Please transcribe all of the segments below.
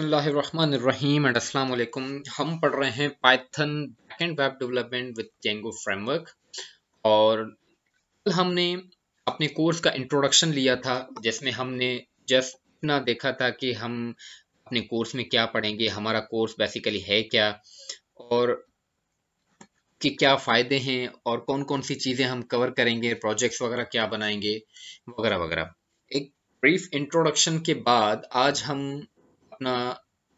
बसमीम एंड अस्सलाम वालेकुम हम पढ़ रहे हैं Python backend web development with Django framework और कल हमने अपने कोर्स का इंट्रोडक्शन लिया था जिसमें हमने जस्ट इतना देखा था कि हम अपने कोर्स में क्या पढ़ेंगे हमारा कोर्स बेसिकली है क्या और कि क्या फ़ायदे हैं और कौन कौन सी चीज़ें हम कवर करेंगे प्रोजेक्ट्स वगैरह क्या बनाएंगे वगैरह वगैरह एक ब्रीफ इंट्रोडक्शन के बाद आज हम अपना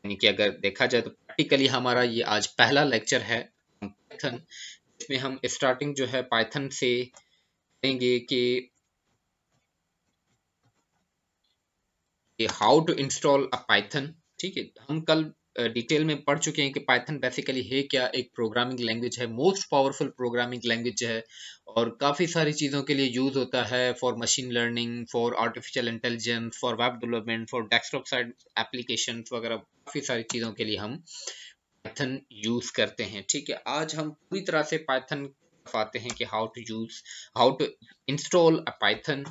यानी कि अगर देखा जाए तो प्रैक्टिकली हमारा ये आज पहला लेक्चर है पाइथन इसमें हम स्टार्टिंग जो है पाइथन से करेंगे कि how to install a Python ठीक है हम कल डिटेल में पढ़ चुके हैं कि पाइथन बेसिकली है क्या एक प्रोग्रामिंग लैंग्वेज है मोस्ट पावरफुल प्रोग्रामिंग लैंग्वेज है और काफ़ी सारी चीज़ों के लिए यूज़ होता है for machine learning for artificial intelligence for web development for desktop side application वगैरह काफ़ी सारी चीज़ों के लिए हम पाइथन यूज़ करते हैं ठीक है आज हम पूरी तरह से पाइथन आते हैं कि how to use how to install a Python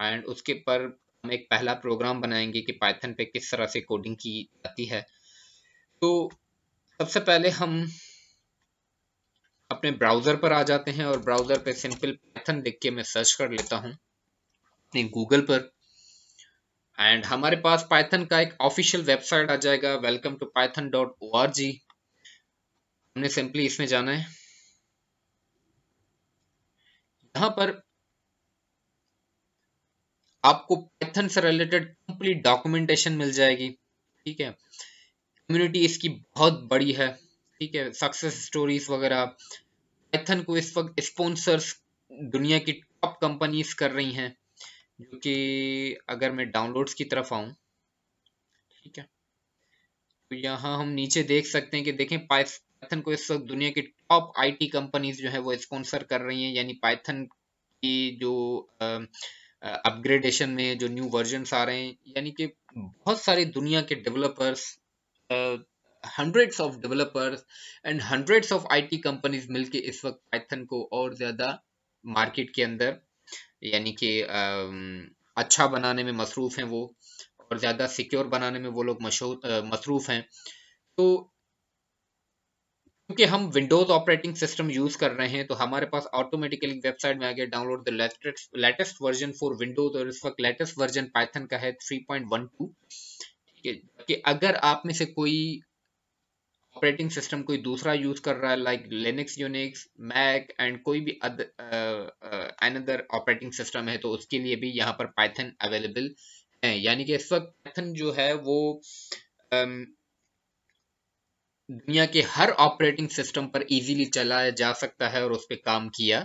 and उसके पर हम एक पहला प्रोग्राम बनाएंगे कि पाइथन पे किस तरह से कोडिंग की जाती है तो सबसे पहले हम अपने ब्राउजर पर आ जाते हैं और ब्राउजर पे सिंपल पैथन लिख के मैं सर्च कर लेता हूं अपने गूगल पर एंड हमारे पास पाइथन का एक ऑफिशियल वेबसाइट आ जाएगा welcome to Python dot O R G हमने सिंपली इसमें जाना है यहां पर आपको पाइथन से रिलेटेड कंप्लीट डॉक्यूमेंटेशन मिल जाएगी ठीक है कम्युनिटी इसकी बहुत बड़ी है ठीक है सक्सेस स्टोरीज वगैरह पैथन को इस वक्त स्पॉन्सर्स दुनिया की टॉप कंपनीज कर रही हैं जो कि अगर मैं डाउनलोड्स की तरफ आऊँ ठीक है तो यहाँ हम नीचे देख सकते हैं कि देखें पाइथन को इस वक्त दुनिया की टॉप आईटी कंपनीज जो है वो स्पॉन्सर कर रही हैं यानी पाइथन की जो अपग्रेडेशन में जो न्यू वर्जन आ रहे हैं यानी कि बहुत सारे दुनिया के developers uh, hundreds of developers and hundreds of IT companies मिलके इस वक्त Python को और ज़्यादा market के अंदर यानी कि um, अच्छा बनाने में मसरूफ़ हैं वो और ज़्यादा सिक्योर बनाने में वो लोग uh, मसरूफ़ हैं तो क्योंकि हम विंडोज ऑपरेटिंग सिस्टम यूज कर रहे हैं तो हमारे पास ऑटोमेटिकली वेबसाइट में आ गया download the latest version for Windows और इस वक्त लेटेस्ट वर्जन पाइथन का है 3.12 ठीक है कि अगर आप में से कोई ऑपरेटिंग सिस्टम कोई दूसरा यूज कर रहा है like Linux Unix Mac and कोई भी अनदर ऑपरेटिंग सिस्टम है तो उसके लिए भी यहाँ पर पाइथन अवेलेबल है यानी कि इस वक्त पाइथन जो है वो um, दुनिया के हर ऑपरेटिंग सिस्टम पर इजीली चलाया जा सकता है और उस पर काम किया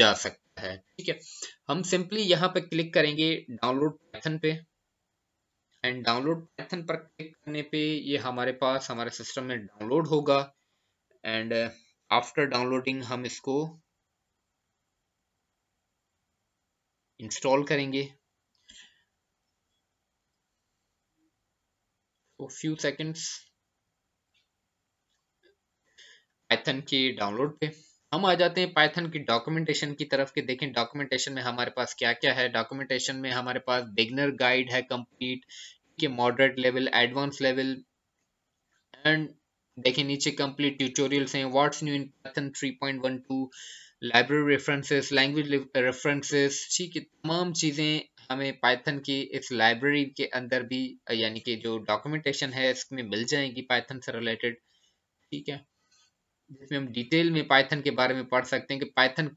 जा सकता है ठीक है हम सिंपली यहाँ पर क्लिक करेंगे डाउनलोड पाइथन पे एंड डाउनलोड पाइथन पर क्लिक करने पे ये हमारे पास हमारे सिस्टम में डाउनलोड होगा एंड आफ्टर डाउनलोडिंग हम इसको इंस्टॉल करेंगे फ्यू सेकंड्स पाइथन के डाउनलोड पे हम आ जाते हैं पाइथन की डॉक्यूमेंटेशन की तरफ के देखें डॉक्यूमेंटेशन में हमारे पास क्या क्या है डॉक्यूमेंटेशन में हमारे पास बिगनर गाइड है कंप्लीट के moderate level advance level and देखें नीचे कंप्लीट ट्यूटोरियल्स हैं what's new in Python 3.12 library references language references ठीक है तमाम चीज़ें हमें पाइथन की इस लाइब्रेरी के अंदर भी यानी कि जो डॉक्यूमेंटेशन है इसमें मिल जाएगी पाइथन से रिलेटेड ठीक है जिसमें हम डिटेल में पाइथन के बारे में पढ़ सकते हैं कि पाइथन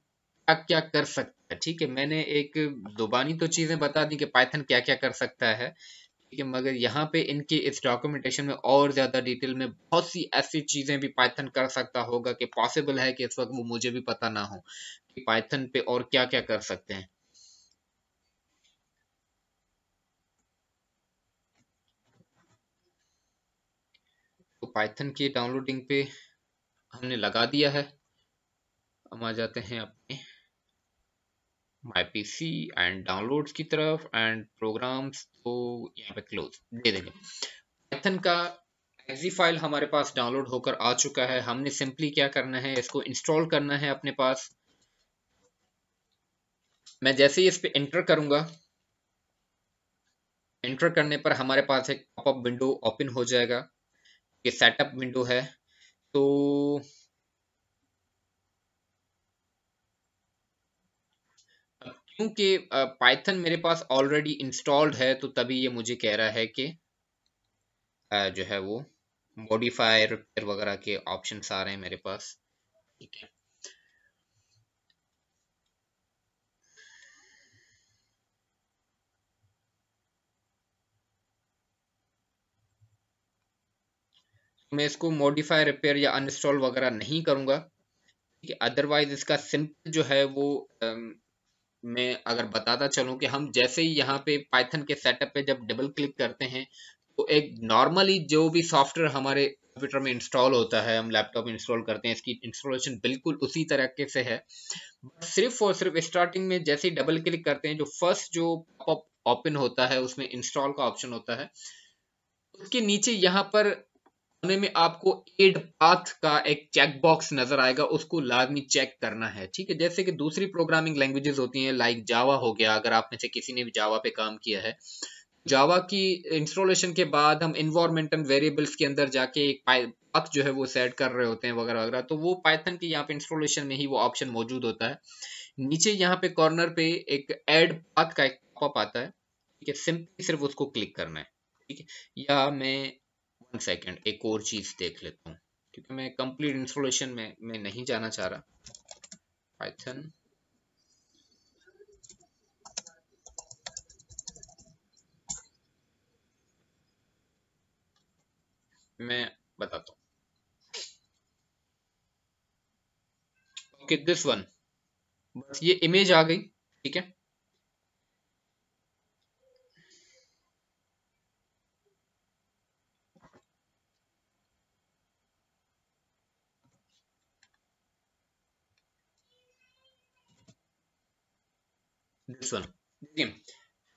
क्या क्या कर सकता है ठीक है मैंने एक दोबानी तो चीज़ें बता दी कि पाइथन क्या क्या कर सकता है ठीक है मगर यहाँ पे इनके इस डॉक्यूमेंटेशन में और ज़्यादा डिटेल में बहुत सी ऐसी चीज़ें भी पाइथन कर सकता होगा कि पॉसिबल है कि इस वक्त वो मुझे भी पता ना हो कि पाइथन पे और क्या क्या कर सकते हैं तो पाइथन की डाउनलोडिंग पे हमने लगा दिया है हम आ जाते हैं अपने my P C and downloads की तरफ एंड प्रोग्राम्स तो यहाँ पे क्लोज दे देंगे पैथन का एक्जी फाइल हमारे पास डाउनलोड होकर आ चुका है हमने सिंपली क्या करना है इसको इंस्टॉल करना है अपने पास मैं जैसे ही इस पर एंटर करूंगा एंटर करने पर हमारे पास एक पॉपअप विंडो ओपन हो जाएगा ये सेटअप विंडो है तो क्योंकि पाइथन मेरे पास ऑलरेडी इंस्टॉल्ड है तो तभी ये मुझे कह रहा है कि जो है वो मॉडिफायर वगैरह के ऑप्शंस आ रहे हैं मेरे पास ठीक है मैं इसको मॉडिफाई रिपेयर या अनस्टॉल वगैरह नहीं करूँगा ठीक है अदरवाइज इसका सिंपल जो है वो आ, um, मैं अगर बताता चलूँ कि हम जैसे ही यहाँ पे पाइथन के सेटअप पे जब डबल क्लिक करते हैं तो एक नॉर्मली जो भी सॉफ्टवेयर हमारे कंप्यूटर में इंस्टॉल होता है हम लैपटॉप इंस्टॉल करते हैं इसकी इंस्टॉलेशन बिल्कुल उसी तरीके से है सिर्फ और सिर्फ स्टार्टिंग में जैसे ही डबल क्लिक करते हैं जो फर्स्ट जो ओपन होता है उसमें इंस्टॉल का ऑप्शन होता है उसके नीचे यहाँ पर सामने में आपको एड पाथ का एक चेक बॉक्स नजर आएगा उसको लाजमी चेक करना है ठीक है जैसे कि दूसरी प्रोग्रामिंग लैंग्वेजेस होती हैं लाइक जावा हो गया अगर आप में से किसी ने भी जावा पे काम किया है जावा की इंस्टॉलेशन के बाद हम इन्वायरमेंटल वेरिएबल्स के अंदर जाके एक पाथ जो है वो सेट कर रहे होते हैं वगैरह वगैरह तो वो पाइथन के यहाँ पे इंस्टॉलेशन में ही वो ऑप्शन मौजूद होता है नीचे यहाँ पे कॉर्नर पे एक एड पाथ का एक पॉप आता है ठीक है सिंपली सिर्फ उसको क्लिक करना है ठीक है या मैं वन सेकेंड एक और चीज़ देख लेता हूँ क्योंकि मैं कंप्लीट इंस्टॉलेशन में मैं नहीं जाना चाह रहा पाइथन मैं बताता हूँ ओके दिस वन बस ये इमेज आ गई ठीक है नेक्स्ट वन देखिए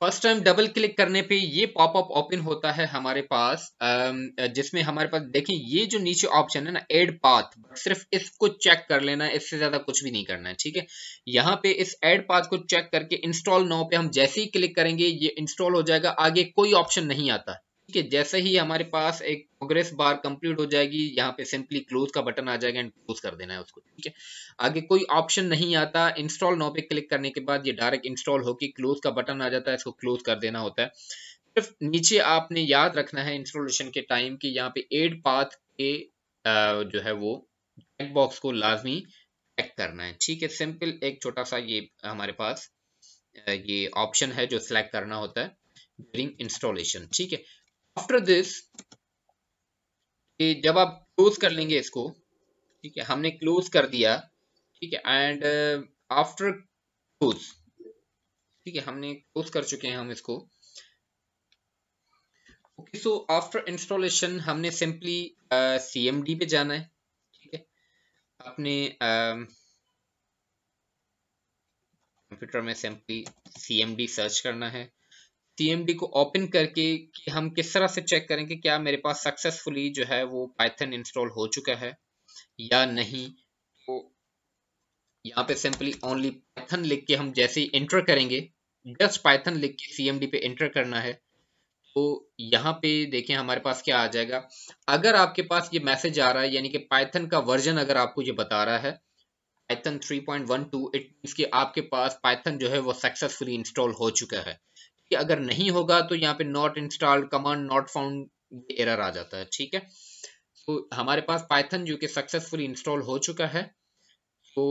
फर्स्ट टाइम डबल क्लिक करने पे ये पॉपअप ओपन होता है हमारे पास जिसमें हमारे पास देखें ये जो नीचे ऑप्शन है ना एड पाथ सिर्फ इसको चेक कर लेना इससे ज्यादा कुछ भी नहीं करना है ठीक है यहाँ पे इस एड पाथ को चेक करके इंस्टॉल नाउ पे हम जैसे ही क्लिक करेंगे ये इंस्टॉल हो जाएगा आगे कोई ऑप्शन नहीं आता ठीक है जैसे ही हमारे पास एक प्रोग्रेस बार कंप्लीट हो जाएगी यहाँ पे सिंपली क्लोज का बटन आ जाएगा एंड क्लोज कर देना है उसको ठीक है आगे कोई ऑप्शन नहीं आता इंस्टॉल नाउ पे क्लिक करने के बाद ये डायरेक्ट इंस्टॉल होकर क्लोज का बटन आ जाता है इसको क्लोज कर देना होता है सिर्फ नीचे आपने याद रखना है इंस्टॉलेशन के टाइम की यहाँ पे एड पाथ के जो है वो बॉक्स को लाजमी चेक करना है ठीक है सिंपल एक छोटा सा ये हमारे पास ये ऑप्शन है जो सिलेक्ट करना होता है ड्यूरिंग इंस्टॉलेशन ठीक है आफ्टर दिस जब आप क्लोज कर लेंगे इसको ठीक है हमने क्लोज कर दिया ठीक है एंड आफ्टर क्लोज ठीक है हमने क्लोज कर चुके हैं हम इसको ओके सो आफ्टर इंस्टॉलेशन हमने सिंपली सी एम डी पे जाना है ठीक है अपने कंप्यूटर um, uh, में simply C M D search करना है सीएमडी को ओपन करके कि हम किस तरह से चेक करें कि क्या मेरे पास सक्सेसफुली जो है वो पाइथन इंस्टॉल हो चुका है या नहीं तो यहाँ पे सिंपली ओनली पाइथन लिख के हम जैसे ही इंटर करेंगे जस्ट पाइथन लिख के सीएमडी पे इंटर करना है तो यहाँ पे देखें हमारे पास क्या आ जाएगा अगर आपके पास ये मैसेज आ रहा है यानी कि पाइथन का वर्जन अगर आपको ये बता रहा है पाइथन 3.12 इट मींस कि आपके पास पाइथन जो है वो सक्सेसफुली इंस्टॉल हो चुका है कि अगर नहीं होगा तो यहाँ पे not installed command not found error आ जाता है ठीक है तो हमारे पास पाइथन जो कि सक्सेसफुली इंस्टॉल हो चुका है तो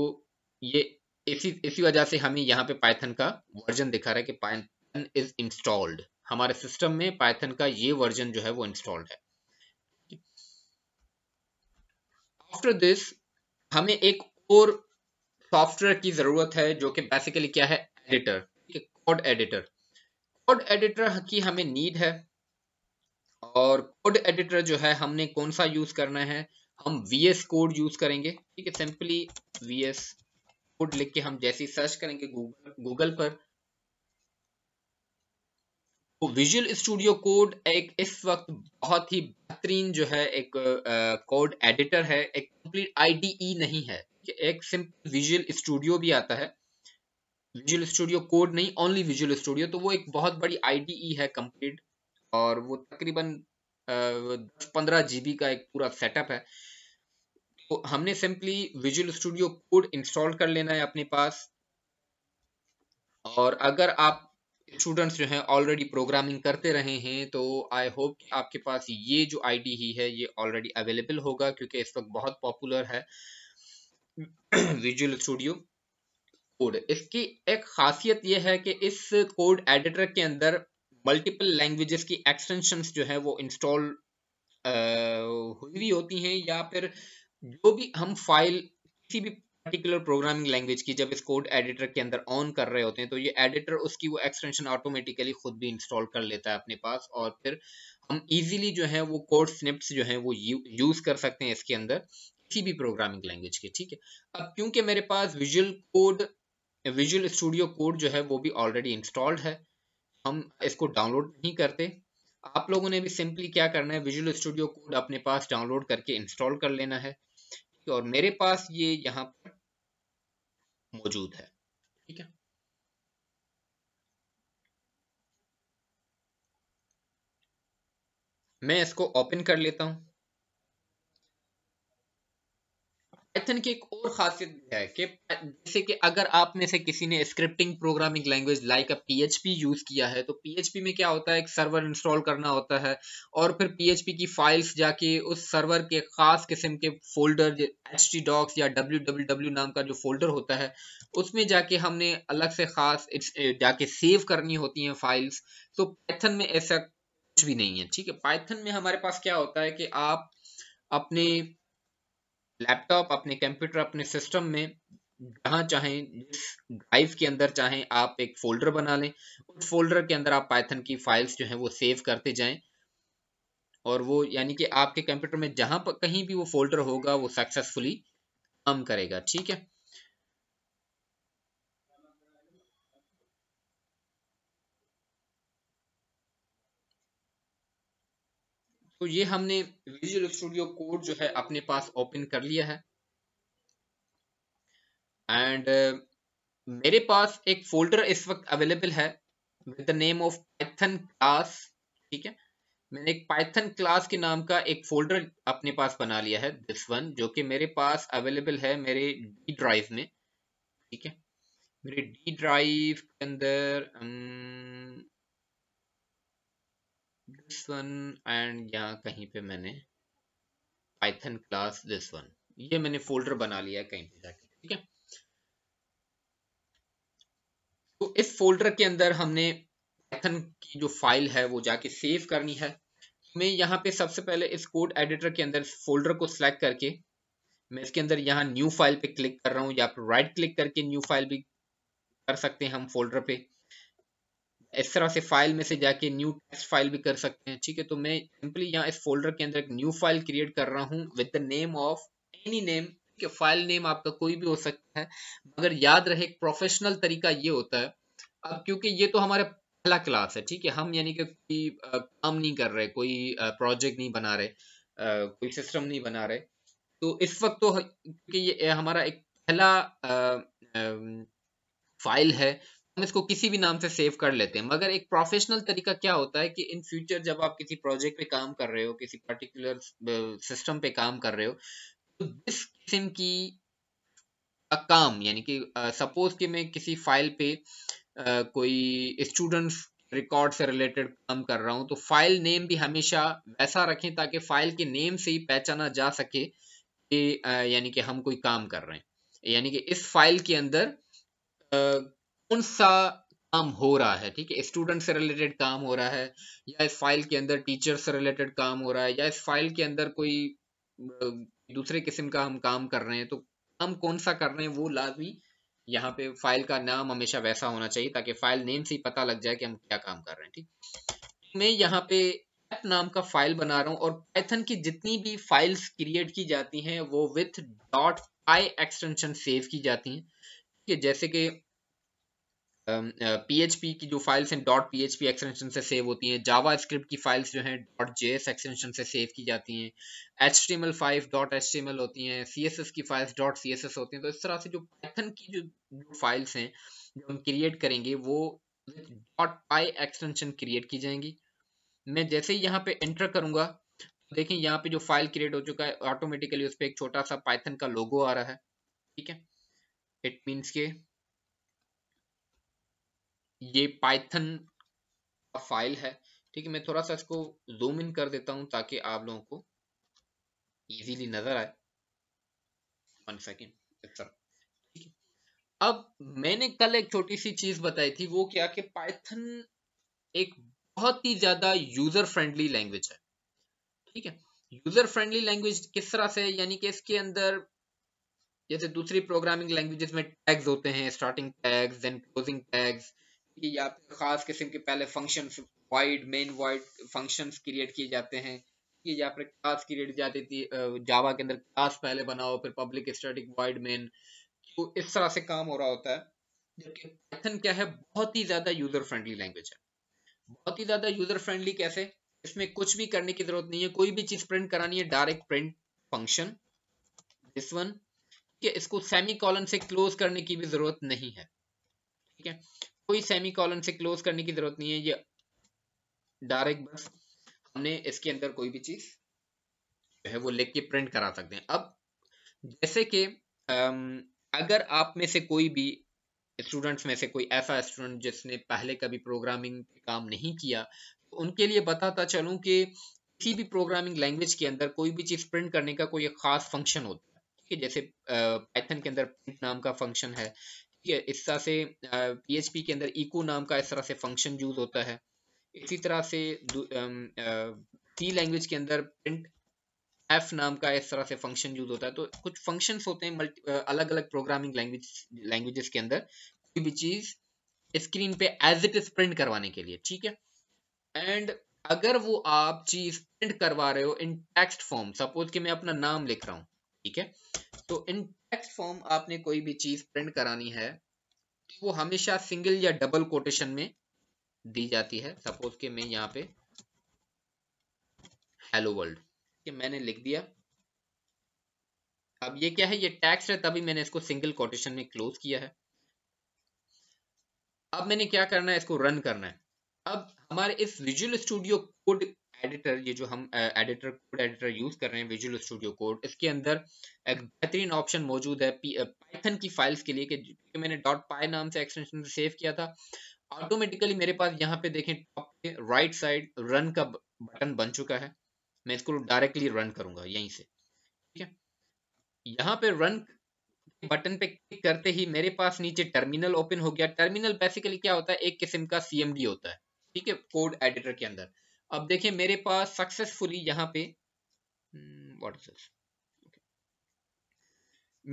ये इसी इसी वजह से हमें यहाँ पे पाइथन का वर्जन दिखा रहा है कि पाइथन इज इंस्टॉल्ड हमारे सिस्टम में पाइथन का ये वर्जन जो है वो इंस्टॉल्ड है आफ्टर दिस हमें एक और सॉफ्टवेयर की जरूरत है जो कि बेसिकली क्या है editor code editor code editor की हमें नीड है और कोड एडिटर जो है हमने कौन सा यूज करना है हम वी एस कोड यूज करेंगे ठीक है सिंपली वी एस कोड लिख के हम जैसे सर्च करेंगे गूगल गूगल पर तो विजुअल स्टूडियो कोड एक इस वक्त बहुत ही बेहतरीन जो है एक कोड एडिटर है एक कंप्लीट आईडीई नहीं है एक सिंपल विजुअल स्टूडियो भी आता है विजुअल स्टूडियो कोड नहीं ओनली विजुअल स्टूडियो तो वो एक बहुत बड़ी आई है कंप्लीट और वो तकरीबन दस पंद्रह जी का एक पूरा सेटअप है तो हमने simply visual studio code install कर लेना है अपने पास और अगर आप स्टूडेंट्स जो हैं ऑलरेडी प्रोग्रामिंग करते रहे हैं तो आई होप कि आपके पास ये जो आईडी ही है ये ऑलरेडी अवेलेबल होगा क्योंकि इस वक्त बहुत पॉपुलर है विजुअल स्टूडियो कोड इसकी एक खासियत यह है कि इस कोड एडिटर के अंदर मल्टीपल लैंग्वेजेस की एक्सटेंशंस जो है वो इंस्टॉल हुई भी होती हैं या फिर जो भी हम फाइल किसी भी पर्टिकुलर प्रोग्रामिंग लैंग्वेज की जब इस कोड एडिटर के अंदर ऑन कर रहे होते हैं तो ये एडिटर उसकी वो एक्सटेंशन ऑटोमेटिकली खुद भी इंस्टॉल कर लेता है अपने पास और फिर हम इजीली जो है वो कोड स्निप्स जो है वो यूज कर सकते हैं इसके अंदर किसी भी प्रोग्रामिंग लैंग्वेज के ठीक है अब क्योंकि मेरे पास visual code visual studio code जो है वो भी ऑलरेडी इंस्टॉल्ड है हम इसको डाउनलोड नहीं करते आप लोगों ने भी सिंपली क्या करना है विजुअल स्टूडियो कोड अपने पास डाउनलोड करके इंस्टॉल कर लेना है और मेरे पास ये यहाँ पर मौजूद है ठीक है मैं इसको ओपन कर लेता हूं पाइथन की एक और खासियत भी है कि जैसे कि अगर आप में से किसी ने scripting programming language like a P use किया है तो पी में क्या होता है एक सर्वर इंस्टॉल करना होता है और फिर पी की फाइल्स जाके उस सर्वर के खास किस्म के फोल्डर एच टी डॉक्स या डब्ल्यू डब्ल्यू डब्ल्यू नाम का जो फोल्डर होता है उसमें जाके हमने अलग से खास जाके सेव करनी होती हैं फाइल्स तो पाइथन में ऐसा कुछ भी नहीं है ठीक है पाइथन में हमारे पास क्या होता है कि आप अपने लैपटॉप अपने कंप्यूटर अपने सिस्टम में जहाँ चाहें जिस ड्राइव के अंदर चाहें आप एक फोल्डर बना लें उस फोल्डर के अंदर आप पाइथन की फाइल्स जो है वो सेव करते जाएं और वो यानी कि आपके कंप्यूटर में जहां पर कहीं भी वो फोल्डर होगा वो सक्सेसफुली काम करेगा ठीक है तो ये हमने विजुअल स्टूडियो कोड जो है अपने पास ओपन कर लिया है एंड uh, मेरे पास एक फोल्डर इस वक्त अवेलेबल है with the name of Python class ठीक है मैंने एक पाइथन क्लास के नाम का एक फोल्डर अपने पास बना लिया है दिस वन जो कि मेरे पास अवेलेबल है मेरे डी ड्राइव में ठीक है मेरे डी ड्राइव के अंदर um, दिस वन एंड यहाँ कहीं पे मैंने पाइथन क्लास दिस वन ये मैंने फोल्डर बना लिया है कहीं पे जाके ठीक है तो इस फोल्डर के अंदर हमने पाइथन की जो फाइल है वो जाके सेव करनी है मैं यहाँ पे सबसे पहले इस कोड एडिटर के अंदर फोल्डर को सिलेक्ट करके मैं इसके अंदर यहाँ न्यू फाइल पे क्लिक कर रहा हूँ या फिर राइट क्लिक करके न्यू फाइल भी कर सकते हैं हम फोल्डर पे इस तरह से फाइल में से जाके न्यू टेक्स्ट फाइल भी कर सकते हैं ठीक है तो मैं सिंपली यहाँ इस फोल्डर के अंदर एक न्यू फाइल क्रिएट कर रहा हूँ with the name of any name ठीक है फाइल नेम आपका कोई भी हो सकता है मगर याद रहे एक प्रोफेशनल तरीका ये होता है अब क्योंकि ये तो हमारे पहला क्लास है ठीक है हम यानी कि कोई काम नहीं कर रहे कोई प्रोजेक्ट नहीं बना रहे कोई सिस्टम नहीं बना रहे तो इस वक्त तो क्योंकि ये हमारा एक पहला फाइल है हम इसको किसी भी नाम से सेव कर लेते हैं मगर एक प्रोफेशनल तरीका क्या होता है कि इन फ्यूचर जब आप किसी प्रोजेक्ट पे काम कर रहे हो किसी पर्टिकुलर सिस्टम uh, पे काम कर रहे हो तो इस किस्म की काम यानी कि सपोज कि मैं किसी फाइल पे आ, कोई स्टूडेंट्स रिकॉर्ड से रिलेटेड काम कर रहा हूँ तो फाइल नेम भी हमेशा वैसा रखें ताकि फाइल के नेम से ही पहचाना जा सके कि यानी कि हम कोई काम कर रहे हैं यानी कि इस फाइल के अंदर कौन सा काम हो रहा है ठीक है स्टूडेंट से रिलेटेड काम हो रहा है या इस फाइल के अंदर टीचर से रिलेटेड काम हो रहा है या इस फाइल के अंदर कोई दूसरे किस्म का हम काम कर रहे हैं तो काम कौन सा कर रहे हैं वो लाजमी यहाँ पे फाइल का नाम हमेशा वैसा होना चाहिए ताकि फाइल नेम से ही पता लग जाए कि हम क्या काम कर रहे हैं ठीक मैं यहाँ पे ऐप नाम का फाइल बना रहा हूँ और पैथन की जितनी भी फाइल्स क्रिएट की जाती हैं वो with dot I extension save की जाती हैं ठीक है जैसे कि पीएचपी की जो फाइल्स हैं डॉट पी एक्सटेंशन से सेव होती हैं जावा स्क्रिप्ट की फाइल्स जो हैं डॉट जेएस एक्सटेंशन से सेव की जाती हैं H T M five dot H T M होती हैं सी एस एस की files dot C S S होती हैं तो इस तरह से जो पैथन की जो, जो फाइल्स हैं जो हम क्रिएट करेंगे वो डॉट पाई एक्सटेंशन क्रिएट की जाएंगी मैं जैसे ही यहाँ पे एंटर करूंगा तो देखें यहाँ पे जो फाइल क्रिएट हो चुका है ऑटोमेटिकली उस पर एक छोटा सा पाइथन का लोगो आ रहा है ठीक है इट मीन्स के ये पाइथन का फाइल है ठीक है मैं थोड़ा सा इसको जूम इन कर देता हूं ताकि आप लोगों को इजीली नजर आए वन सेकेंड अब मैंने कल एक छोटी सी चीज बताई थी वो क्या कि पाइथन एक बहुत ही ज्यादा यूजर फ्रेंडली लैंग्वेज है ठीक है यूजर फ्रेंडली लैंग्वेज किस तरह से यानी कि इसके अंदर जैसे दूसरी प्रोग्रामिंग लैंग्वेजेस में टैग्स होते हैं starting tags then closing tags कि या फिर खास किस्म के पहले function void main void function create किए जाते हैं कि या फिर क्लास क्रिएट जाती थी जावा के अंदर क्लास पहले बनाओ फिर पब्लिक स्टैटिक वाइड मेन तो इस तरह से काम हो रहा होता है जबकि पैथन क्या है बहुत ही ज़्यादा यूज़र फ्रेंडली लैंग्वेज है बहुत ही ज़्यादा यूज़र फ्रेंडली कैसे इसमें कुछ भी करने की ज़रूरत नहीं है कोई भी चीज़ प्रिंट करानी है direct print function this one कि इसको सेमी कॉलन से क्लोज करने की भी ज़रूरत नहीं है ठीक है कोई सेमी कॉलन से क्लोज करने की जरूरत नहीं है ये डायरेक्ट बस हमने इसके अंदर कोई भी चीज है वो लिख के प्रिंट करा सकते हैं अब जैसे कि अगर आप में से कोई भी स्टूडेंट्स में से कोई ऐसा स्टूडेंट जिसने पहले कभी प्रोग्रामिंग पे काम नहीं किया तो उनके लिए बताता चलूं कि किसी भी प्रोग्रामिंग लैंग्वेज के अंदर कोई भी चीज प्रिंट करने का कोई खास फंक्शन होता है ठीक है जैसे पाइथन के अंदर प्रिंट नाम का फंक्शन है इस तरह से पी के अंदर इको e नाम का इस तरह से फंक्शन यूज होता है इसी तरह से सी लैंग्वेज के अंदर प्रिंट एफ नाम का इस तरह से फंक्शन यूज होता है तो कुछ फंक्शंस होते हैं मल्टी अलग अलग प्रोग्रामिंग लैंग्वेज लैंग्वेजेस के अंदर कोई भी चीज स्क्रीन पे एज इट इज प्रिंट करवाने के लिए ठीक है एंड अगर वो आप चीज प्रिंट करवा रहे हो इन टेक्स्ट फॉर्म सपोज कि मैं अपना नाम लिख रहा हूँ ठीक है तो इन टेक्स्ट फॉर्म आपने कोई भी चीज प्रिंट करानी है तो वो हमेशा सिंगल या डबल कोटेशन में दी जाती है सपोज के मैं यहाँ पे हेलो वर्ल्ड कि मैंने लिख दिया अब ये क्या है ये टैक्स है तभी मैंने इसको सिंगल कोटेशन में क्लोज किया है अब मैंने क्या करना है इसको रन करना है अब हमारे इस विजुअल स्टूडियो कोड एडिटर ये जो हम एडिटर कोड एडिटर यूज कर रहे हैं विजुअल स्टूडियो कोड इसके अंदर एक बेहतरीन ऑप्शन मौजूद है पाइथन की फाइल्स के लिए कि मैंने डॉट पाई नाम से एक्सटेंशन से सेव किया था ऑटोमेटिकली मेरे पास यहाँ पे देखें टॉप पे राइट साइड रन का बटन बन चुका है मैं इसको डायरेक्टली रन करूंगा यहीं से ठीक है यहाँ पे रन बटन पे क्लिक करते ही मेरे पास नीचे टर्मिनल ओपन हो गया टर्मिनल बेसिकली क्या होता है एक किस्म का सीएमडी होता है ठीक है कोड एडिटर के अंदर अब देखिए मेरे पास सक्सेसफुली यहाँ पे वॉट इज दिस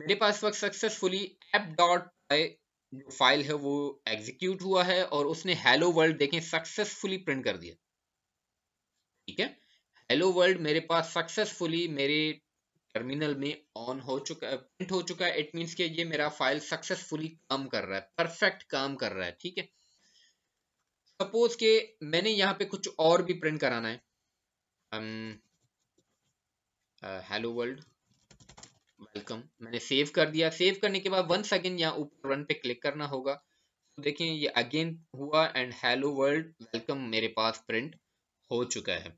मेरे पास वक्त सक्सेसफुली एप डॉट जो फाइल है वो एग्जीक्यूट हुआ है और उसने हेलो वर्ल्ड देखें सक्सेसफुली प्रिंट कर दिया ठीक है हेलो वर्ल्ड मेरे पास सक्सेसफुली मेरे टर्मिनल में ऑन हो चुका है प्रिंट हो चुका है इट मीन्स कि ये मेरा फाइल सक्सेसफुली काम कर रहा है परफेक्ट काम कर रहा है ठीक है सपोज के मैंने यहाँ पे कुछ और भी प्रिंट कराना है हेलो वर्ल्ड वेलकम मैंने सेव कर दिया सेव करने के बाद वंस अगेन यहाँ ऊपर रन पे क्लिक करना होगा तो देखें ये अगेन हुआ एंड हेलो वर्ल्ड वेलकम मेरे पास प्रिंट हो चुका है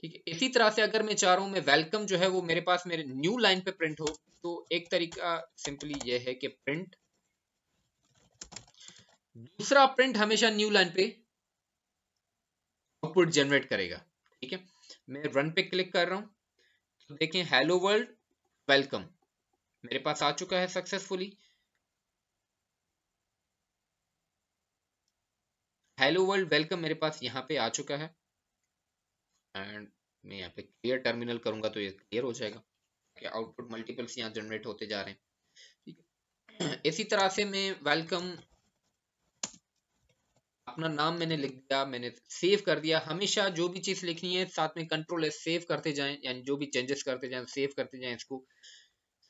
ठीक है इसी तरह से अगर मैं चाह रहा हूँ मैं वेलकम जो है वो मेरे पास मेरे न्यू लाइन पे प्रिंट हो तो एक तरीका सिंपली ये है कि प्रिंट दूसरा प्रिंट हमेशा न्यू लाइन पे आउटपुट जनरेट करेगा ठीक है मैं रन पे क्लिक कर रहा हूँ तो देखें हेलो वर्ल्ड वेलकम मेरे पास आ चुका है सक्सेसफुली हेलो वर्ल्ड वेलकम मेरे पास यहाँ पे आ चुका है एंड मैं यहाँ पे क्लियर टर्मिनल करूंगा तो ये क्लियर हो जाएगा कि आउटपुट मल्टीपल्स यहाँ जनरेट होते जा रहे हैं इसी तरह से मैं वेलकम अपना नाम मैंने लिख दिया मैंने सेव कर दिया हमेशा जो भी चीज लिखनी है साथ में कंट्रोल है सेव करते जाएं यानी जो भी चेंजेस करते जाएं सेव करते जाएं इसको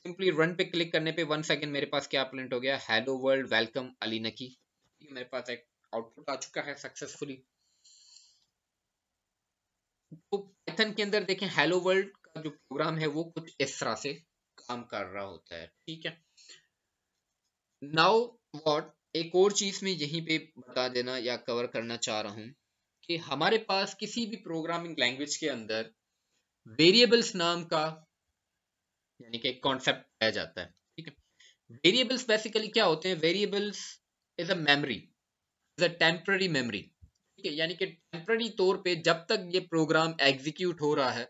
सिंपली रन पे क्लिक करने पे वन सेकंड मेरे पास क्या प्रिंट हो गया हेलो वर्ल्ड वेलकम अली नकी मेरे पास एक आउटपुट आ चुका है सक्सेसफुली तो पाइथन के अंदर देखें हेलो वर्ल्ड का जो प्रोग्राम है वो कुछ इस तरह से काम कर रहा होता है ठीक है नाउ वॉट एक और चीज़ में यहीं पे बता देना या कवर करना चाह रहा हूँ कि हमारे पास किसी भी प्रोग्रामिंग लैंग्वेज के अंदर वेरिएबल्स नाम का यानी कि कॉन्सेप्ट पाया जाता है ठीक है वेरिएबल्स बेसिकली क्या होते हैं variables is a memory is a temporary memory ठीक है यानी कि टेम्प्ररी तौर पे जब तक ये प्रोग्राम एग्जीक्यूट हो रहा है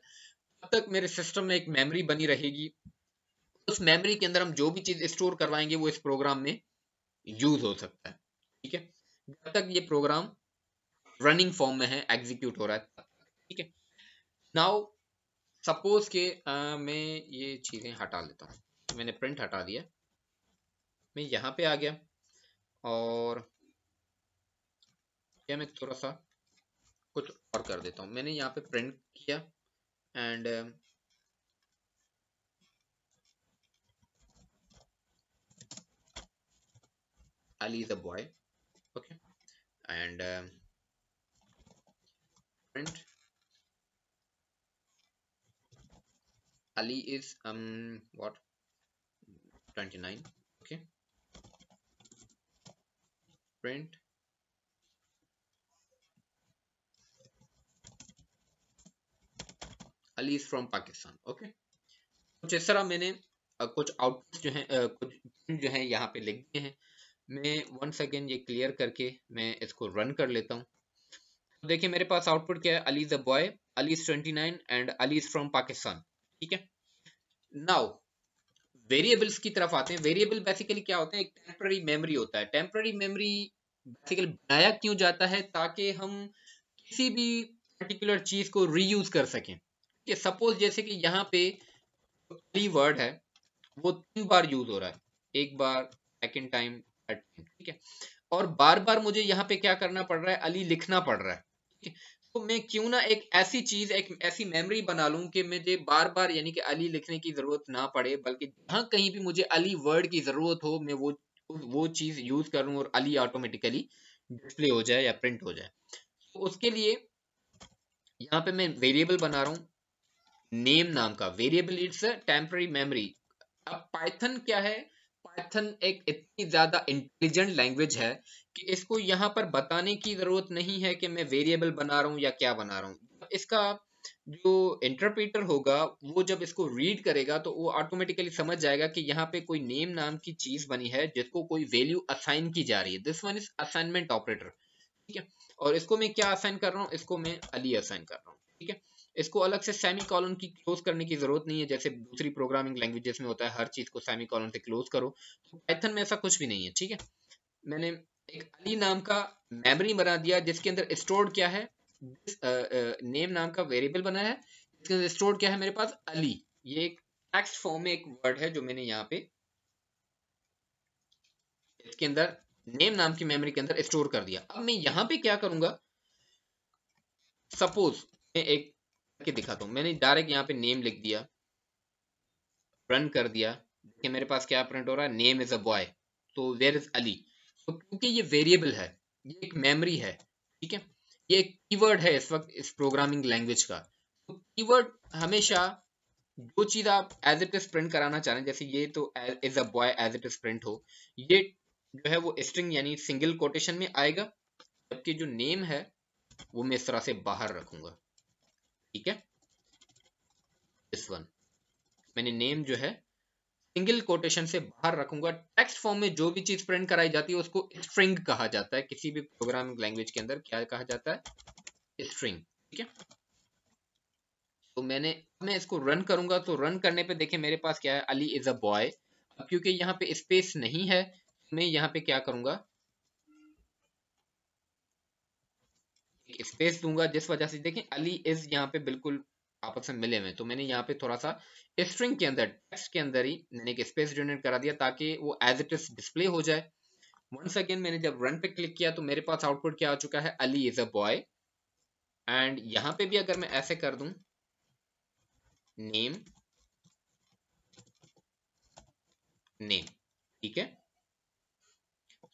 तब तक मेरे सिस्टम में एक मेमोरी बनी रहेगी उस मेमोरी के अंदर हम जो भी चीज़ स्टोर करवाएंगे वो इस प्रोग्राम में यूज हो सकता है ठीक है जब तक ये प्रोग्राम रनिंग फॉर्म में है एग्जीक्यूट हो रहा है ठीक है नाउ सपोज के आ, मैं ये चीज़ें हटा लेता हूँ मैंने प्रिंट हटा दिया मैं यहाँ पे आ गया और क्या मैं थोड़ा सा कुछ और कर देता हूँ मैंने यहाँ पे प्रिंट किया and Ali is a boy okay and um, print Ali is um what twenty nine. okay print Ali is from Pakistan okay कुछ इस तरह मैंने कुछ आउटपुट जो है कुछ जो है यहाँ पे लिख दिए हैं मैं वन सेकेंड ये क्लियर करके मैं इसको रन कर लेता हूँ तो देखिए मेरे पास आउटपुट क्या है Ali is a boy Ali is twenty nine and Ali is from Pakistan ठीक है नाउ वेरिएबल्स की तरफ आते हैं वेरिएबल बेसिकली क्या होते हैं एक टेम्प्ररी मेमोरी होता है टेम्प्ररी मेमोरी बेसिकली बनाया क्यों जाता है ताकि हम किसी भी पर्टिकुलर चीज़ को रीयूज कर सकें कि सपोज जैसे कि यहाँ पे अली वर्ड है वो तीन बार यूज हो रहा है एक बार सेकेंड टाइम ठीक है और बार बार मुझे यहाँ पे क्या करना पड़ रहा है अली लिखना पड़ रहा है ठीक है तो मैं क्यों ना एक ऐसी चीज एक ऐसी मेमोरी बना लूं कि मुझे बार बार यानी कि अली लिखने की जरूरत ना पड़े बल्कि जहां कहीं भी मुझे अली वर्ड की जरूरत हो मैं वो वो चीज यूज करूं और अली ऑटोमेटिकली डिस्प्ले हो जाए या प्रिंट हो जाए तो उसके लिए यहाँ पे मैं वेरिएबल बना रहा हूँ नेम नाम का वेरिएबल इट्स टेम्पररी मेमरी अब पाइथन क्या है पाइथन एक इतनी ज्यादा इंटेलिजेंट लैंग्वेज है कि इसको यहाँ पर बताने की जरूरत नहीं है कि मैं वेरिएबल बना रहा हूँ या क्या बना रहा हूँ इसका जो इंटरप्रेटर होगा वो जब इसको रीड करेगा तो वो ऑटोमेटिकली समझ जाएगा कि यहाँ पे कोई नेम नाम की चीज बनी है जिसको कोई वैल्यू असाइन की जा रही है this one is assignment operator ठीक है और इसको मैं क्या असाइन कर रहा हूँ इसको मैं अली असाइन कर रहा हूँ ठीक है इसको अलग से सेमी कॉलन की क्लोज करने की जरूरत नहीं है जैसे दूसरी प्रोग्रामिंग लैंग्वेजेस में होता है हर चीज को सेमी कॉलन से क्लोज करो तो पाइथन में ऐसा कुछ भी नहीं है ठीक है मैंने एक अली नाम का मेमोरी बना दिया जिसके अंदर स्टोर्ड क्या है दिस, आ, आ, नेम नाम का वेरिएबल बना है इसके अंदर स्टोर्ड क्या है मेरे पास अली ये एक टेक्स्ट फॉर्म में एक वर्ड है जो मैंने यहाँ पे इसके अंदर नेम नाम की मेमोरी के अंदर स्टोर कर दिया अब मैं यहाँ पे क्या करूंगा सपोज मैं एक करके दिखाता हूँ मैंने डायरेक्ट यहाँ पे नेम लिख दिया रन कर दिया देखिए मेरे पास क्या प्रिंट हो रहा है नेम इज अ बॉय तो वेयर इज अली तो क्योंकि ये वेरिएबल है ये एक मेमरी है ठीक है ये एक कीवर्ड है इस वक्त इस प्रोग्रामिंग लैंग्वेज का तो कीवर्ड हमेशा जो चीज आप एज इट इज प्रिंट कराना चाह रहे हैं जैसे ये तो is a boy as it is print हो ये जो है वो स्ट्रिंग यानी सिंगल कोटेशन में आएगा जबकि जो नेम है वो मैं इस तरह से बाहर रखूंगा ठीक है दिस वन मैंने नेम जो है सिंगल कोटेशन से बाहर रखूंगा टेक्स्ट फॉर्म में जो भी चीज प्रिंट कराई जाती है उसको स्ट्रिंग कहा जाता है किसी भी प्रोग्रामिंग लैंग्वेज के अंदर क्या कहा जाता है स्ट्रिंग ठीक है तो मैंने मैं इसको रन करूंगा तो रन करने पे देखें मेरे पास क्या है अली इज अ बॉय अब क्योंकि यहाँ पे स्पेस नहीं है तो मैं यहाँ पे क्या करूंगा एक स्पेस दूंगा जिस वजह से देखें अली इज यहाँ पे बिल्कुल आपस में मिले हुए तो मैंने यहाँ पे थोड़ा सा स्ट्रिंग के अंदर टेक्स्ट के अंदर ही मैंने एक स्पेस जनरेट करा दिया ताकि वो एज इट इज डिस्प्ले हो जाए वंस अगेन मैंने जब रन पे क्लिक किया तो मेरे पास आउटपुट क्या आ चुका है Ali is a boy and यहाँ पे भी अगर मैं ऐसे कर दू नेम नेम ठीक है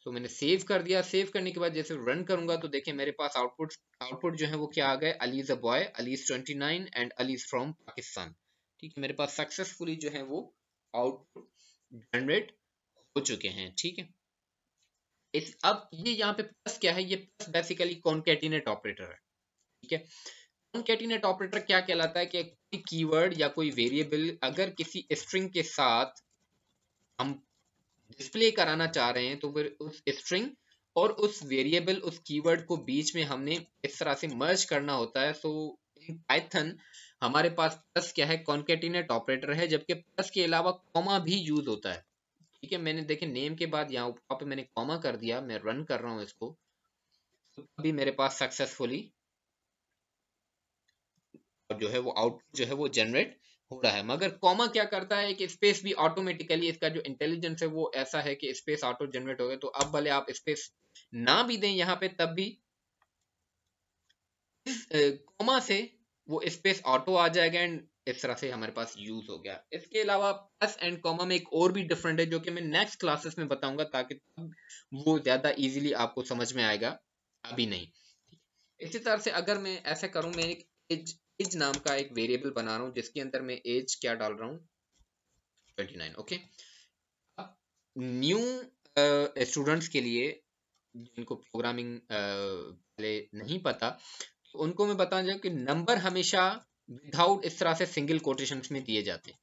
तो मैंने सेव कर दिया सेव करने के बाद जैसे रन करूंगा तो देखिए मेरे पास आउटपुट आउटपुट जो है वो क्या आ गए Ali's a boy Ali's twenty nine and Ali's from Pakistan ठीक है मेरे पास सक्सेसफुली जो है वो आउटपुट जनरेट हो चुके हैं ठीक है इस अब ये यहाँ पे प्लस क्या है ये प्लस बेसिकली कॉन्केटिनेट ऑपरेटर है ठीक है कॉन्केटिनेट ऑपरेटर क्या कहलाता है कि कोई कीवर्ड या कोई वेरिएबल अगर किसी स्ट्रिंग के साथ हम डिस्प्ले कराना चाह रहे हैं तो फिर उस स्ट्रिंग और उस वेरिएबल उस कीवर्ड को बीच में हमने इस तरह से मर्ज करना होता है सो इन पाइथन हमारे पास प्लस क्या है कॉन्केटिनेट ऑपरेटर है जबकि प्लस के अलावा कॉमा भी यूज होता है ठीक है मैंने देखे नेम के बाद यहाँ ऊपर मैंने कॉमा कर दिया मैं रन कर रहा हूँ इसको तो अभी मेरे पास सक्सेसफुली जो है वो आउटपुट जो है वो जनरेट हो रहा है मगर कॉमा क्या करता है कि स्पेस भी ऑटोमेटिकली इसका जो इंटेलिजेंस है वो ऐसा है कि स्पेस ऑटो जनरेट हो गया तो अब भले आप स्पेस ना भी दें यहाँ पे तब भी इस कॉमा से वो स्पेस ऑटो आ जाएगा एंड इस तरह से हमारे पास यूज हो गया इसके अलावा प्लस एंड कॉमा में एक और भी डिफरेंट है जो कि मैं नेक्स्ट क्लासेस में बताऊंगा ताकि वो ज्यादा इजीली आपको समझ में आएगा अभी नहीं इसी तरह से अगर मैं ऐसे करूं मैं एक एज नाम का एक वेरिएबल बना रहा हूँ जिसके अंदर मैं एज क्या डाल रहा हूँ 29 ओके अब न्यू स्टूडेंट्स uh, के लिए जिनको प्रोग्रामिंग uh, पहले नहीं पता तो उनको मैं बता जाऊँ कि नंबर हमेशा विदाउट इस तरह से सिंगल कोटेशन में दिए जाते हैं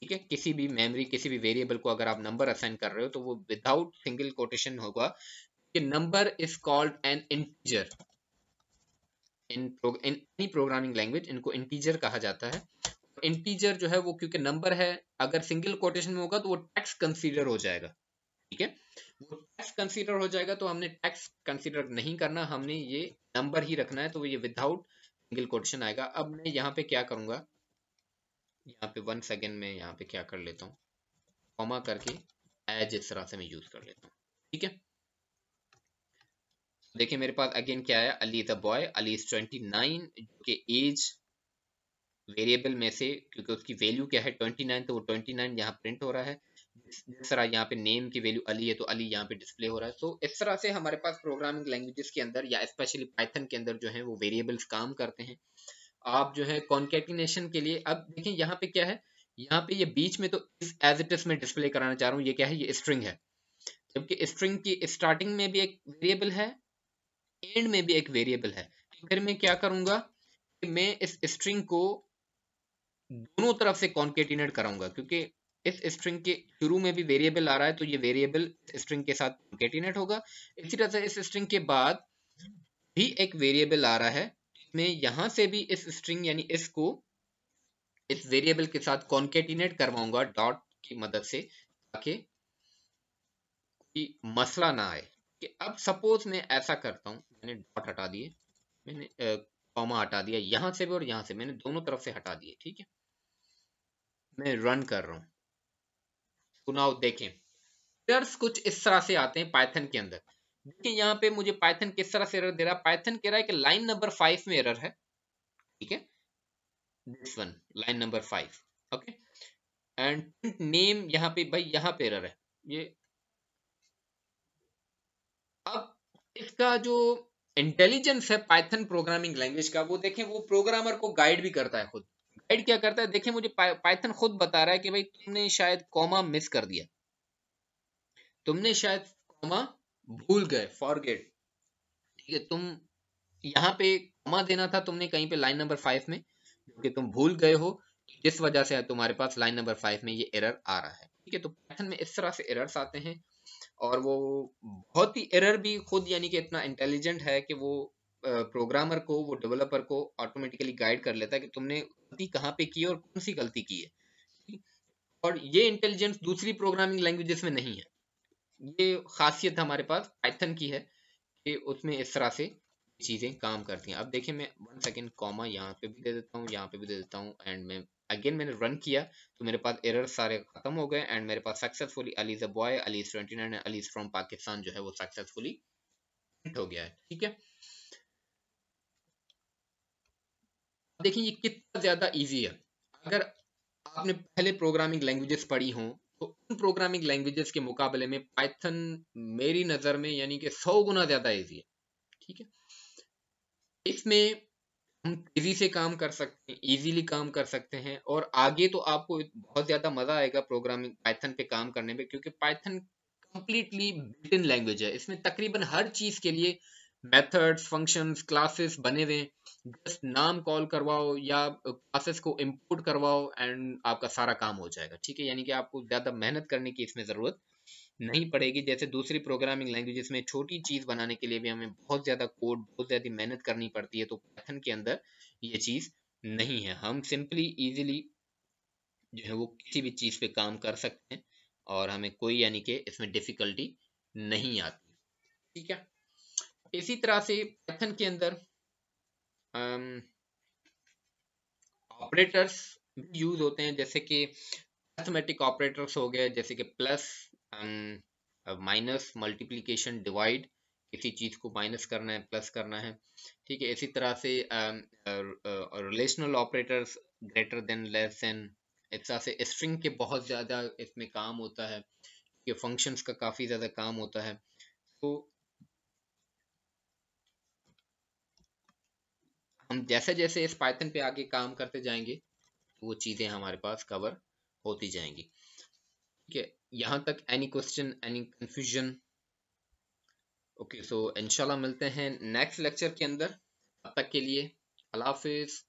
ठीक है किसी भी मेमोरी किसी भी वेरिएबल को अगर आप नंबर असाइन कर रहे हो तो वो विदाउट सिंगल कोटेशन होगा कि number is called an integer in in any programming language इनको इंटीजर कहा जाता है इंटीजर जो है वो क्योंकि नंबर है अगर सिंगल कोटेशन में होगा तो वो टैक्स कंसीडर हो जाएगा ठीक है वो टैक्स कंसीडर हो जाएगा तो हमने टैक्स कंसीडर नहीं करना हमने ये नंबर ही रखना है तो ये विदाउट सिंगल कोटेशन आएगा अब मैं यहाँ पे क्या करूँगा यहाँ पे वन सेकेंड में यहाँ पे क्या कर लेता हूँ कॉमा करके एज इस तरह से मैं यूज कर लेता हूँ ठीक है देखिए मेरे पास अगेन क्या है Ali the boy Ali is twenty nine जो कि एज वेरिएबल में से क्योंकि उसकी वैल्यू क्या है ट्वेंटी नाइन तो वो ट्वेंटी नाइन यहाँ प्रिंट हो रहा है जिस तरह यहाँ पे नेम की वैल्यू अली है तो अली यहाँ पे डिस्प्ले हो रहा है सो तो so, इस तरह से हमारे पास प्रोग्रामिंग लैंग्वेजेस के अंदर या स्पेशली पाइथन के अंदर जो है वो वेरिएबल्स काम करते हैं आप जो है कॉन्केटिनेशन के लिए अब देखिए यहाँ पे क्या है यहाँ पे ये बीच में तो एज इट इज में डिस्प्ले कराना चाह रहा हूँ ये क्या है ये स्ट्रिंग है जबकि स्ट्रिंग की स्टार्टिंग में भी एक वेरिएबल है एंड में भी एक वेरिएबल है तो फिर मैं क्या करूंगा कि मैं इस स्ट्रिंग को दोनों तरफ से कॉन्केटिनेट कराऊंगा क्योंकि इस स्ट्रिंग के शुरू में भी वेरिएबल आ रहा है तो ये वेरिएबल स्ट्रिंग के साथ कॉन्केटिनेट होगा इसी तरह से इस स्ट्रिंग के बाद भी एक वेरिएबल आ रहा है मैं यहां से भी इस स्ट्रिंग यानी इसको इस वेरिएबल के साथ कॉन्केटिनेट करवाऊंगा डॉट की मदद से ताकि कोई मसला ना आए कि अब सपोज मैं ऐसा करता हूँ मैंने डॉट हटा दिए मैंने कॉमा हटा दिया यहाँ से भी और यहाँ से मैंने दोनों तरफ से हटा दिए ठीक है मैं रन कर रहा हूँ सुनाओ देखें एरर्स कुछ इस तरह से आते हैं पाइथन के अंदर देखिए यहाँ पे मुझे पाइथन किस तरह से एरर दे रहा है पाइथन कह रहा है कि लाइन नंबर फाइव में एरर है ठीक है this one line number five okay and name यहाँ पे भाई यहाँ पे एरर है ये अब इसका जो इंटेलिजेंस है पाइथन प्रोग्रामिंग लैंग्वेज का वो देखें वो प्रोग्रामर को गाइड भी करता है खुद गाइड क्या करता है देखें मुझे पाइथन खुद बता रहा है कि भाई तुमने शायद कॉमा मिस कर दिया तुमने शायद कॉमा भूल गए फॉरगेट ठीक है तुम यहाँ पे कॉमा देना था तुमने कहीं पे लाइन नंबर फाइव में क्योंकि तुम भूल गए हो जिस वजह से तुम्हारे पास लाइन नंबर फाइव में ये एरर आ रहा है ठीक है तो पाइथन में इस तरह से एरर्स आते हैं और वो बहुत ही एरर भी खुद यानी कि इतना इंटेलिजेंट है कि वो प्रोग्रामर को वो डेवलपर को ऑटोमेटिकली गाइड कर लेता है कि तुमने गलती कहाँ पे की है और कौन सी गलती की है और ये इंटेलिजेंस दूसरी प्रोग्रामिंग लैंग्वेजेस में नहीं है ये खासियत हमारे पास पाइथन की है कि उसमें इस तरह से चीज़ें काम करती हैं अब देखिए मैं वन सेकेंड कॉमा यहाँ पे भी दे देता हूँ यहाँ पे भी दे देता हूँ एंड में अगेन मैंने रन किया तो मेरे पास एरर सारे खत्म हो गए एंड मेरे पास successfully Ali's a boy Ali's twenty nine Ali's from Pakistan जो है वो सक्सेसफुली प्रिंट हो गया है ठीक है देखिए ये कितना ज्यादा इजी है अगर आपने पहले प्रोग्रामिंग लैंग्वेजेस पढ़ी हो तो उन प्रोग्रामिंग लैंग्वेजेस के मुकाबले में पाइथन मेरी नज़र में यानी कि सौ गुना ज़्यादा इजी है ठीक है इसमें हम तेजी से काम कर सकते हैं इजीली काम कर सकते हैं और आगे तो आपको बहुत ज्यादा मजा आएगा प्रोग्रामिंग पाइथन पे काम करने में क्योंकि Python completely built in language है इसमें तकरीबन हर चीज के लिए मेथड्स फंक्शंस क्लासेस बने हुए जस्ट नाम कॉल करवाओ या क्लासेस को इम्पोर्ट करवाओ एंड आपका सारा काम हो जाएगा ठीक है यानी कि आपको ज्यादा मेहनत करने की इसमें जरूरत नहीं पड़ेगी जैसे दूसरी प्रोग्रामिंग लैंग्वेज में छोटी चीज़ बनाने के लिए भी हमें बहुत ज़्यादा कोड बहुत ज़्यादा मेहनत करनी पड़ती है तो पैथन के अंदर ये चीज़ नहीं है हम सिंपली इजिली जो है वो किसी भी चीज़ पे काम कर सकते हैं और हमें कोई यानी कि इसमें डिफ़िकल्टी नहीं आती ठीक है इसी तरह से पैथन के अंदर ऑपरेटर्स भी यूज होते हैं जैसे कि मैथमेटिक ऑपरेटर्स हो गए जैसे कि प्लस हम माइनस मल्टीप्लीकेशन डिवाइड किसी चीज़ को माइनस करना है प्लस करना है ठीक है इसी तरह से relational operators greater than less than इस तरह से स्ट्रिंग के बहुत ज़्यादा इसमें काम होता है कि फंक्शंस का काफ़ी ज़्यादा काम होता है तो हम जैसे जैसे इस पाइथन पे आगे काम करते जाएंगे तो वो चीज़ें हमारे पास कवर होती जाएंगी ठीक है यहाँ तक any question any confusion okay so इनशाला मिलते हैं नेक्स्ट लेक्चर के अंदर तब तक के लिए अल्लाह हाफिज़